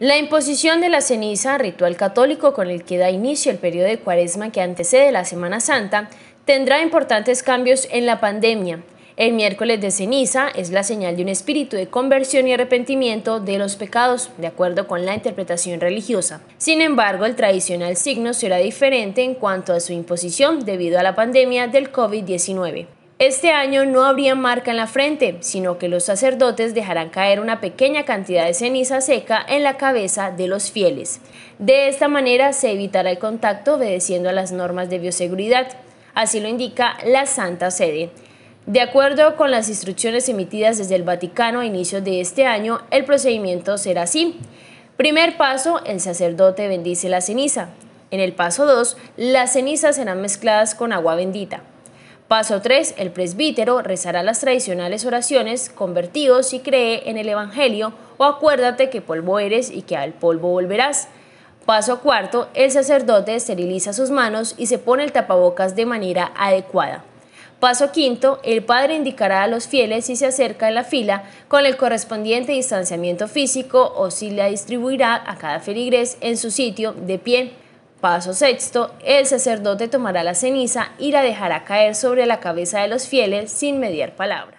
La imposición de la ceniza, ritual católico con el que da inicio el periodo de cuaresma que antecede la Semana Santa, tendrá importantes cambios en la pandemia. El miércoles de ceniza es la señal de un espíritu de conversión y arrepentimiento de los pecados, de acuerdo con la interpretación religiosa. Sin embargo, el tradicional signo será diferente en cuanto a su imposición debido a la pandemia del COVID-19. Este año no habría marca en la frente, sino que los sacerdotes dejarán caer una pequeña cantidad de ceniza seca en la cabeza de los fieles. De esta manera se evitará el contacto obedeciendo a las normas de bioseguridad, así lo indica la Santa Sede. De acuerdo con las instrucciones emitidas desde el Vaticano a inicios de este año, el procedimiento será así. Primer paso, el sacerdote bendice la ceniza. En el paso 2, las cenizas serán mezcladas con agua bendita. Paso 3. El presbítero rezará las tradicionales oraciones, convertidos y cree en el Evangelio, o acuérdate que polvo eres y que al polvo volverás. Paso 4. El sacerdote esteriliza sus manos y se pone el tapabocas de manera adecuada. Paso 5. El padre indicará a los fieles si se acerca en la fila con el correspondiente distanciamiento físico o si la distribuirá a cada feligrés en su sitio de pie. Paso sexto, el sacerdote tomará la ceniza y la dejará caer sobre la cabeza de los fieles sin mediar palabra.